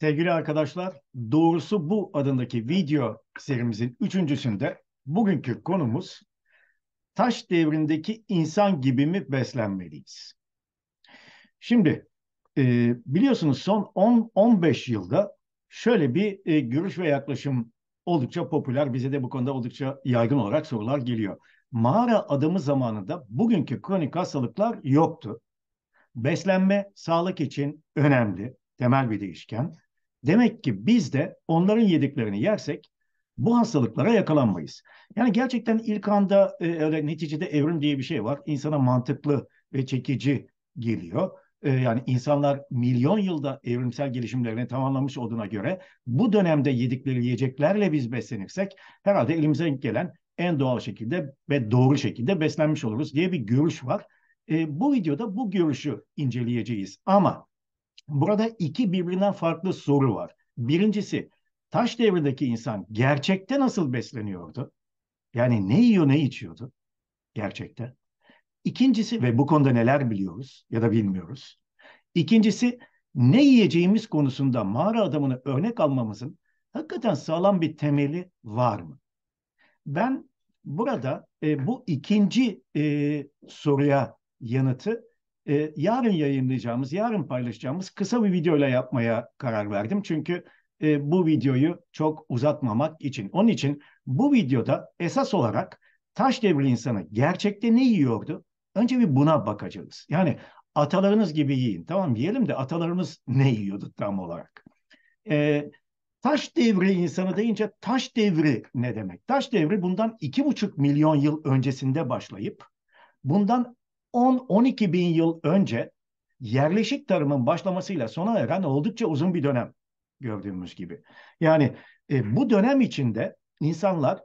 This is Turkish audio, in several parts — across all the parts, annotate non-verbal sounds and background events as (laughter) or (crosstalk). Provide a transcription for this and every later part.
Sevgili arkadaşlar, Doğrusu Bu adındaki video serimizin üçüncüsünde bugünkü konumuz taş devrindeki insan gibi mi beslenmeliyiz? Şimdi e, biliyorsunuz son 10-15 yılda şöyle bir e, görüş ve yaklaşım oldukça popüler. Bize de bu konuda oldukça yaygın olarak sorular geliyor. Mağara adamı zamanında bugünkü kronik hastalıklar yoktu. Beslenme sağlık için önemli, temel bir değişken. Demek ki biz de onların yediklerini yersek bu hastalıklara yakalanmayız. Yani gerçekten ilk anda e, öyle neticede evrim diye bir şey var. İnsana mantıklı ve çekici geliyor. E, yani insanlar milyon yılda evrimsel gelişimlerini tamamlamış olduğuna göre bu dönemde yedikleri yiyeceklerle biz beslenirsek herhalde elimize gelen en doğal şekilde ve doğru şekilde beslenmiş oluruz diye bir görüş var. E, bu videoda bu görüşü inceleyeceğiz. Ama Burada iki birbirinden farklı soru var. Birincisi taş devredeki insan gerçekte nasıl besleniyordu? Yani ne yiyor ne içiyordu gerçekte? İkincisi ve bu konuda neler biliyoruz ya da bilmiyoruz. İkincisi ne yiyeceğimiz konusunda mağara adamını örnek almamızın hakikaten sağlam bir temeli var mı? Ben burada e, bu ikinci e, soruya yanıtı e, yarın yayınlayacağımız, yarın paylaşacağımız kısa bir videoyla yapmaya karar verdim. Çünkü e, bu videoyu çok uzatmamak için. Onun için bu videoda esas olarak taş devri insanı gerçekte ne yiyordu? Önce bir buna bakacağız. Yani atalarınız gibi yiyin. Tamam yiyelim de atalarımız ne yiyordu tam olarak? E, taş devri insanı deyince taş devri ne demek? Taş devri bundan iki buçuk milyon yıl öncesinde başlayıp bundan 10-12 bin yıl önce yerleşik tarımın başlamasıyla sona eren oldukça uzun bir dönem gördüğümüz gibi. Yani e, bu dönem içinde insanlar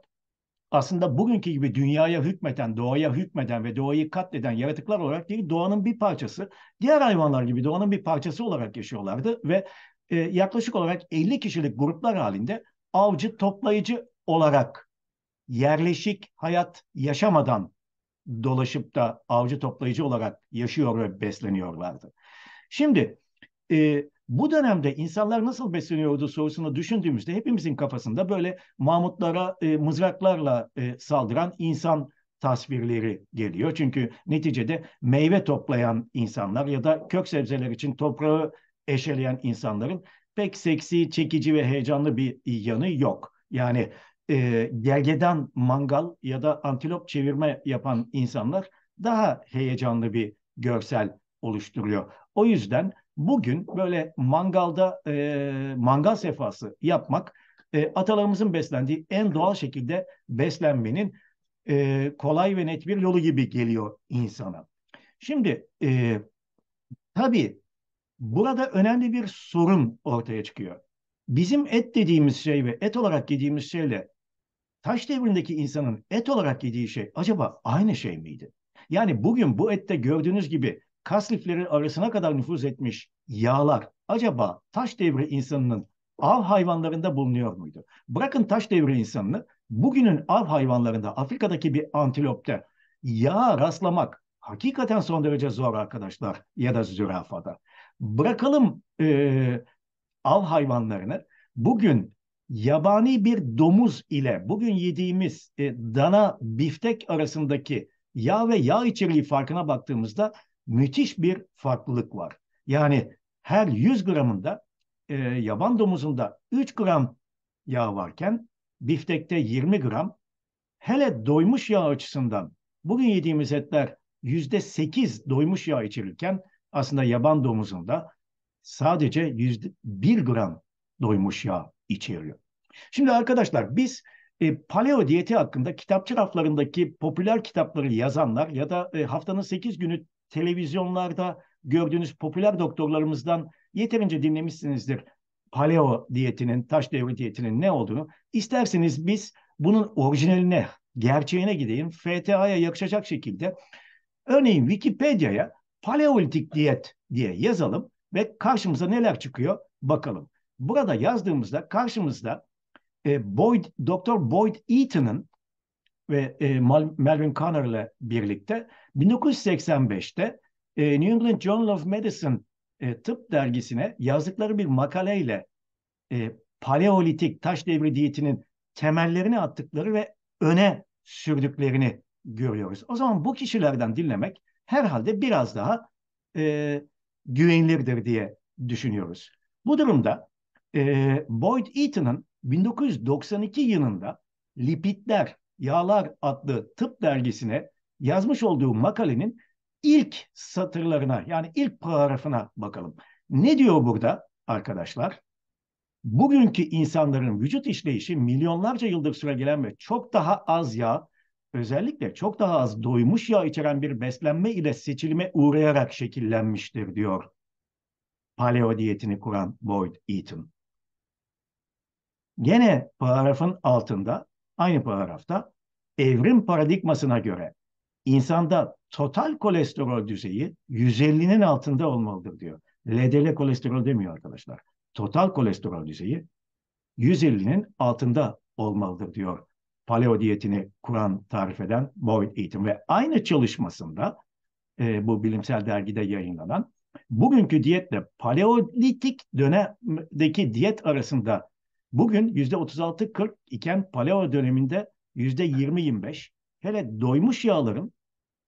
aslında bugünkü gibi dünyaya hükmeden, doğaya hükmeden ve doğayı katleden yaratıklar olarak değil, doğanın bir parçası, diğer hayvanlar gibi doğanın bir parçası olarak yaşıyorlardı ve e, yaklaşık olarak 50 kişilik gruplar halinde avcı, toplayıcı olarak yerleşik hayat yaşamadan dolaşıp da avcı toplayıcı olarak yaşıyor ve besleniyorlardı. Şimdi e, bu dönemde insanlar nasıl besleniyordu sorusunu düşündüğümüzde hepimizin kafasında böyle mamutlara e, mızraklarla e, saldıran insan tasvirleri geliyor. Çünkü neticede meyve toplayan insanlar ya da kök sebzeler için toprağı eşeleyen insanların pek seksi, çekici ve heyecanlı bir yanı yok. Yani e, gergedan mangal ya da antilop çevirme yapan insanlar daha heyecanlı bir görsel oluşturuyor. O yüzden bugün böyle mangalda e, mangal sefası yapmak e, atalarımızın beslendiği en doğal şekilde beslenmenin e, kolay ve net bir yolu gibi geliyor insana. Şimdi e, tabii burada önemli bir sorun ortaya çıkıyor. Bizim et dediğimiz şey ve et olarak yediğimiz şeyle taş devrindeki insanın et olarak yediği şey acaba aynı şey miydi? Yani bugün bu ette gördüğünüz gibi kas lifleri arasına kadar nüfuz etmiş yağlar acaba taş devri insanının av hayvanlarında bulunuyor muydu? Bırakın taş devri insanını bugünün av hayvanlarında Afrika'daki bir antilopte yağ rastlamak hakikaten son derece zor arkadaşlar ya da zürafada. Bırakalım e, av hayvanlarını bugün yabani bir domuz ile bugün yediğimiz e, dana biftek arasındaki yağ ve yağ içeriği farkına baktığımızda müthiş bir farklılık var. Yani her 100 gramında e, yaban domuzunda 3 gram yağ varken biftekte 20 gram hele doymuş yağ açısından bugün yediğimiz etler %8 doymuş yağ içerirken aslında yaban domuzunda sadece %1 gram doymuş yağ içeriyor. Şimdi arkadaşlar biz e, paleo diyeti hakkında kitapçı raflarındaki popüler kitapları yazanlar ya da e, haftanın 8 günü televizyonlarda gördüğünüz popüler doktorlarımızdan yeterince dinlemişsinizdir paleo diyetinin, taş devri diyetinin ne olduğunu. İsterseniz biz bunun orijinaline, gerçeğine gideyim. FTA'ya yakışacak şekilde örneğin Wikipedia'ya paleolitik diyet diye yazalım ve karşımıza neler çıkıyor bakalım. Burada yazdığımızda karşımızda e, Boyd, Doktor Boyd Eaton'ın ve e, Mal- Melvin Connor ile birlikte 1985'te e, New England Journal of Medicine e, tıp dergisine yazdıkları bir makaleyle e, paleolitik taş devri diyetinin temellerini attıkları ve öne sürdüklerini görüyoruz. O zaman bu kişilerden dinlemek herhalde biraz daha e, güvenilirdir diye düşünüyoruz. Bu durumda e, Boyd Eaton'ın 1992 yılında Lipitler, Yağlar adlı tıp dergisine yazmış olduğu makalenin ilk satırlarına yani ilk paragrafına bakalım. Ne diyor burada arkadaşlar? Bugünkü insanların vücut işleyişi milyonlarca yıldır süregelen ve çok daha az yağ, özellikle çok daha az doymuş yağ içeren bir beslenme ile seçilime uğrayarak şekillenmiştir diyor paleo diyetini kuran Boyd Eaton. Gene paragrafın altında, aynı paragrafta evrim paradigmasına göre insanda total kolesterol düzeyi 150'nin altında olmalıdır diyor. LDL kolesterol demiyor arkadaşlar. Total kolesterol düzeyi 150'nin altında olmalıdır diyor. Paleo diyetini kuran, tarif eden Boyd Eaton ve aynı çalışmasında e, bu bilimsel dergide yayınlanan bugünkü diyetle paleolitik dönemdeki diyet arasında Bugün yüzde 36-40 iken paleo döneminde yüzde 20-25. Hele doymuş yağların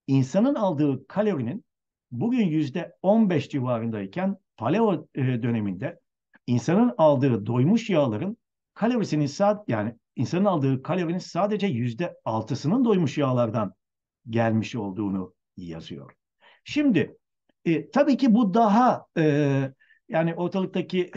insanın aldığı kalorinin bugün yüzde 15 civarındayken paleo e, döneminde insanın aldığı doymuş yağların kalorisinin yani insanın aldığı kalorinin sadece yüzde altısının doymuş yağlardan gelmiş olduğunu yazıyor. Şimdi e, tabii ki bu daha e, yani ortalıktaki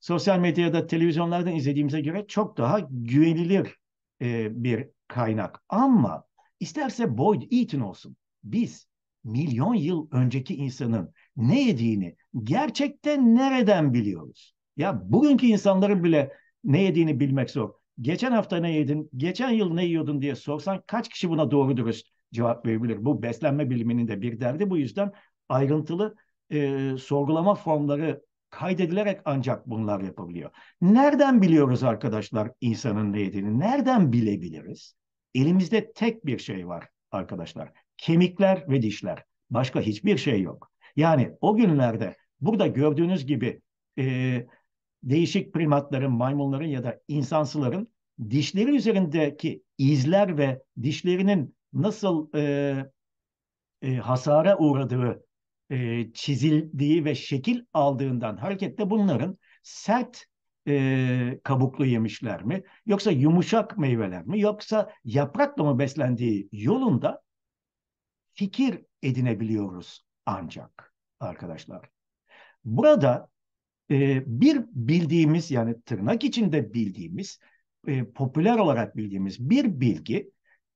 sosyal medyada, televizyonlardan izlediğimize göre çok daha güvenilir e, bir kaynak. Ama isterse Boyd Eaton olsun, biz milyon yıl önceki insanın ne yediğini gerçekten nereden biliyoruz? Ya bugünkü insanların bile ne yediğini bilmek zor. Geçen hafta ne yedin, geçen yıl ne yiyordun diye sorsan kaç kişi buna doğru dürüst cevap verebilir? Bu beslenme biliminin de bir derdi. Bu yüzden ayrıntılı e, sorgulama formları kaydedilerek ancak bunlar yapabiliyor. Nereden biliyoruz arkadaşlar insanın ne yediğini? Nereden bilebiliriz? Elimizde tek bir şey var arkadaşlar. Kemikler ve dişler. Başka hiçbir şey yok. Yani o günlerde burada gördüğünüz gibi e, değişik primatların, maymunların ya da insansıların dişleri üzerindeki izler ve dişlerinin nasıl e, e, hasara uğradığı e, çizildiği ve şekil aldığından hareketle bunların sert e, kabuklu yemişler mi yoksa yumuşak meyveler mi yoksa yaprakla mı beslendiği yolunda fikir edinebiliyoruz ancak arkadaşlar. Burada e, bir bildiğimiz yani tırnak içinde bildiğimiz e, popüler olarak bildiğimiz bir bilgi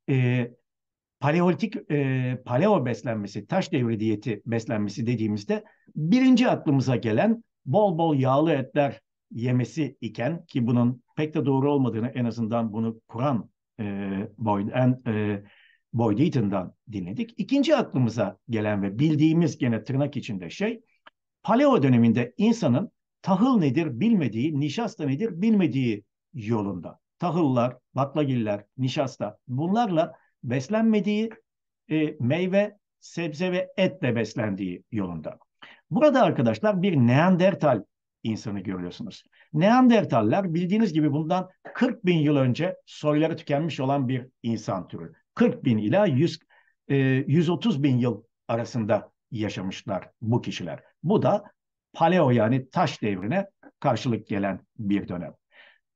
e, paleolitik e, paleo beslenmesi, taş devri diyeti beslenmesi dediğimizde birinci aklımıza gelen bol bol yağlı etler yemesi iken ki bunun pek de doğru olmadığını en azından bunu kuran e, Boyd, and, e, Boyd Eaton'dan dinledik. İkinci aklımıza gelen ve bildiğimiz gene tırnak içinde şey paleo döneminde insanın tahıl nedir bilmediği, nişasta nedir bilmediği yolunda. Tahıllar, baklagiller, nişasta bunlarla beslenmediği, e, meyve, sebze ve etle beslendiği yolunda. Burada arkadaşlar bir Neandertal insanı görüyorsunuz. Neandertaller bildiğiniz gibi bundan 40 bin yıl önce soyları tükenmiş olan bir insan türü. 40 bin ila 100, e, 130 bin yıl arasında yaşamışlar bu kişiler. Bu da paleo yani taş devrine karşılık gelen bir dönem.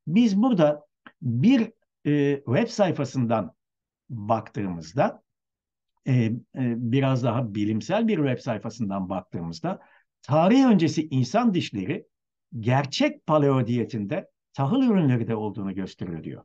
Biz burada bir e, web sayfasından baktığımızda e, e, biraz daha bilimsel bir web sayfasından baktığımızda tarih öncesi insan dişleri gerçek paleo diyetinde tahıl ürünleri de olduğunu gösteriyor diyor.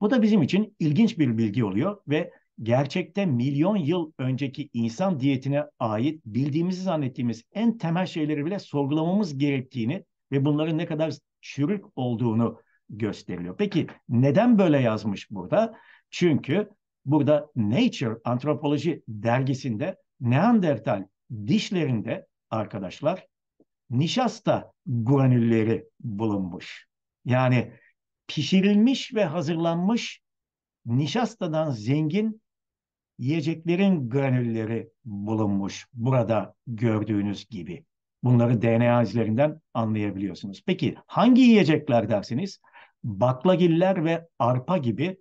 Bu da bizim için ilginç bir bilgi oluyor ve gerçekte milyon yıl önceki insan diyetine ait bildiğimizi zannettiğimiz en temel şeyleri bile sorgulamamız gerektiğini ve bunların ne kadar çürük olduğunu gösteriliyor. Peki neden böyle yazmış burada? Çünkü Burada Nature Antropoloji dergisinde Neandertal dişlerinde arkadaşlar nişasta granülleri bulunmuş. Yani pişirilmiş ve hazırlanmış nişastadan zengin yiyeceklerin granülleri bulunmuş burada gördüğünüz gibi. Bunları DNA izlerinden anlayabiliyorsunuz. Peki hangi yiyecekler dersiniz? Baklagiller ve arpa gibi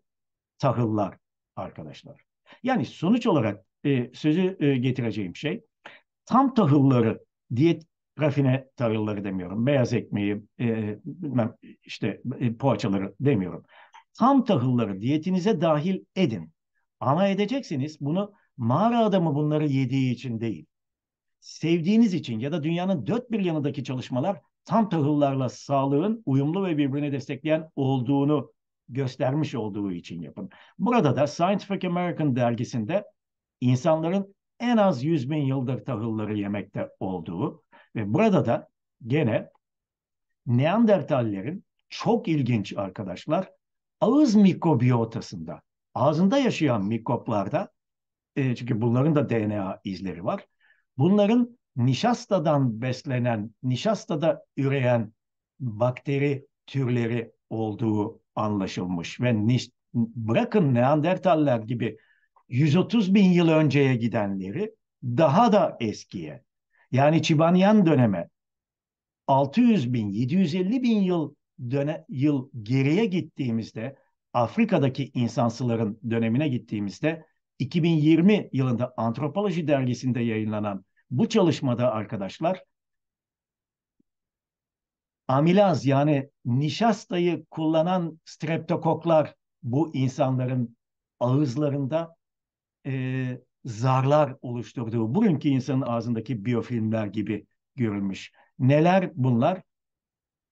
tahıllar arkadaşlar. Yani sonuç olarak e, sözü e, getireceğim şey tam tahılları diyet rafine tahılları demiyorum. Beyaz ekmeği, e, bilmem işte e, poğaçaları demiyorum. Tam tahılları diyetinize dahil edin. Ama edeceksiniz bunu mağara adamı bunları yediği için değil. Sevdiğiniz için ya da dünyanın dört bir yanındaki çalışmalar tam tahıllarla sağlığın uyumlu ve birbirini destekleyen olduğunu göstermiş olduğu için yapın. Burada da Scientific American dergisinde insanların en az 100 bin yıldır tahılları yemekte olduğu ve burada da gene Neandertallerin çok ilginç arkadaşlar ağız mikrobiyotasında ağzında yaşayan mikroplarda e, çünkü bunların da DNA izleri var. Bunların nişastadan beslenen, nişastada üreyen bakteri türleri olduğu anlaşılmış ve bırakın Neandertaller gibi 130 bin yıl önceye gidenleri daha da eskiye yani Çibanyan döneme 600 bin 750 bin yıl döne, yıl geriye gittiğimizde Afrika'daki insansıların dönemine gittiğimizde 2020 yılında Antropoloji dergisinde yayınlanan bu çalışmada arkadaşlar amilaz yani nişastayı kullanan streptokoklar bu insanların ağızlarında e, zarlar oluşturduğu bugünkü insanın ağzındaki biyofilmler gibi görülmüş. Neler bunlar?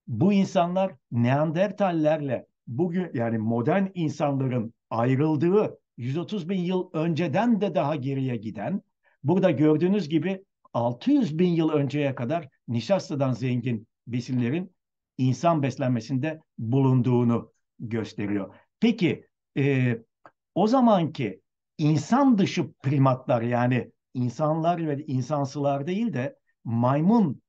Bu insanlar Neandertallerle bugün yani modern insanların ayrıldığı 130 bin yıl önceden de daha geriye giden burada gördüğünüz gibi 600 bin yıl önceye kadar nişastadan zengin Besinlerin insan beslenmesinde bulunduğunu gösteriyor. Peki e, o zamanki insan dışı primatlar yani insanlar ve insansılar değil de maymun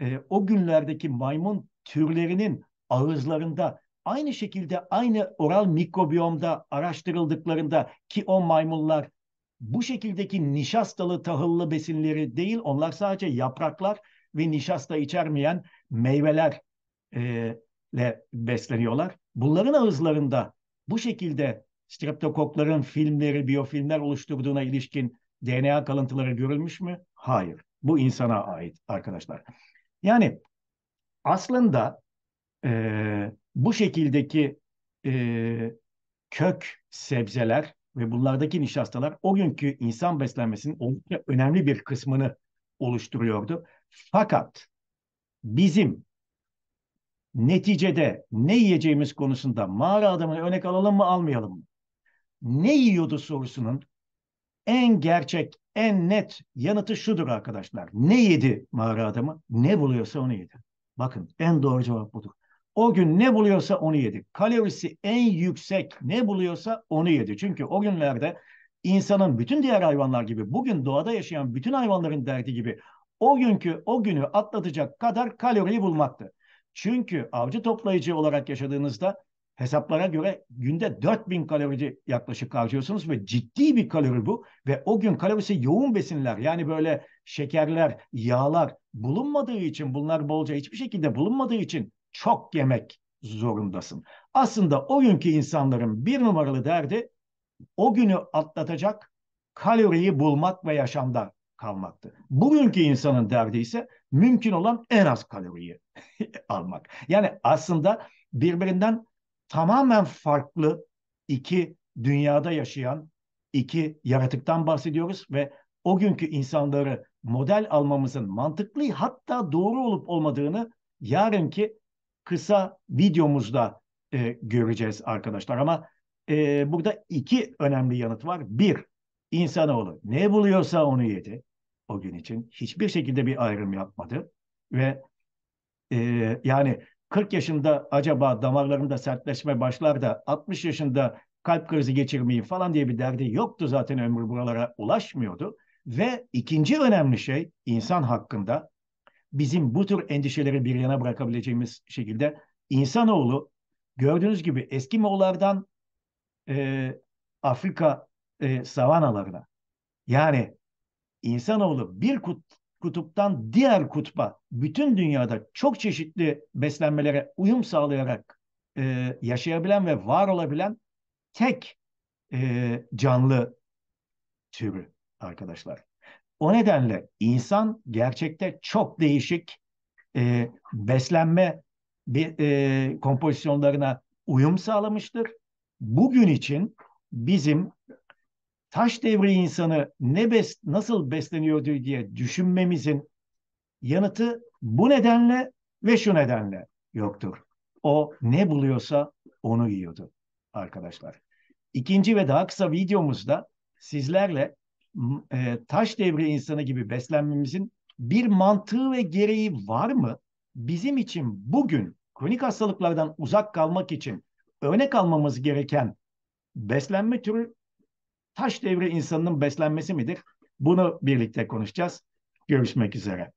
e, o günlerdeki maymun türlerinin ağızlarında aynı şekilde aynı oral mikrobiyomda araştırıldıklarında ki o maymunlar bu şekildeki nişastalı tahıllı besinleri değil onlar sadece yapraklar ve nişasta içermeyen meyvelerle e, besleniyorlar. Bunların ağızlarında bu şekilde streptokokların filmleri, biyofilmler oluşturduğuna ilişkin DNA kalıntıları görülmüş mü? Hayır. Bu insana ait arkadaşlar. Yani aslında e, bu şekildeki e, kök sebzeler ve bunlardaki nişastalar o günkü insan beslenmesinin oldukça önemli bir kısmını oluşturuyordu. Fakat bizim neticede ne yiyeceğimiz konusunda mağara adamını örnek alalım mı almayalım mı? Ne yiyordu sorusunun en gerçek, en net yanıtı şudur arkadaşlar. Ne yedi mağara adamı? Ne buluyorsa onu yedi. Bakın en doğru cevap budur. O gün ne buluyorsa onu yedi. Kalorisi en yüksek ne buluyorsa onu yedi. Çünkü o günlerde insanın bütün diğer hayvanlar gibi bugün doğada yaşayan bütün hayvanların derdi gibi o günkü o günü atlatacak kadar kaloriyi bulmaktı. Çünkü avcı toplayıcı olarak yaşadığınızda hesaplara göre günde 4000 kalori yaklaşık harcıyorsunuz ve ciddi bir kalori bu ve o gün kalorisi yoğun besinler yani böyle şekerler, yağlar bulunmadığı için bunlar bolca hiçbir şekilde bulunmadığı için çok yemek zorundasın. Aslında o günkü insanların bir numaralı derdi o günü atlatacak kaloriyi bulmak ve yaşamda kalmaktı. Bugünkü insanın derdi ise mümkün olan en az kaloriyi (laughs) almak. Yani aslında birbirinden tamamen farklı iki dünyada yaşayan iki yaratıktan bahsediyoruz ve o günkü insanları model almamızın mantıklı hatta doğru olup olmadığını yarınki kısa videomuzda e, göreceğiz arkadaşlar. Ama e, burada iki önemli yanıt var. Bir, insanoğlu ne buluyorsa onu yedi o gün için. Hiçbir şekilde bir ayrım yapmadı. Ve e, yani 40 yaşında acaba damarlarımda sertleşme başlar da 60 yaşında kalp krizi geçirmeyeyim falan diye bir derdi yoktu zaten ömrü buralara ulaşmıyordu. Ve ikinci önemli şey insan hakkında bizim bu tür endişeleri bir yana bırakabileceğimiz şekilde insanoğlu gördüğünüz gibi eski Moğollardan e, Afrika e, savanalarına yani İnsanoğlu bir kut, kutuptan diğer kutba bütün dünyada çok çeşitli beslenmelere uyum sağlayarak e, yaşayabilen ve var olabilen tek e, canlı türü arkadaşlar. O nedenle insan gerçekte çok değişik e, beslenme bir, e, kompozisyonlarına uyum sağlamıştır. Bugün için bizim taş devri insanı ne bes nasıl besleniyordu diye düşünmemizin yanıtı bu nedenle ve şu nedenle yoktur. O ne buluyorsa onu yiyordu arkadaşlar. İkinci ve daha kısa videomuzda sizlerle e, taş devri insanı gibi beslenmemizin bir mantığı ve gereği var mı? Bizim için bugün kronik hastalıklardan uzak kalmak için örnek almamız gereken beslenme türü taş devri insanının beslenmesi midir? Bunu birlikte konuşacağız. Görüşmek üzere.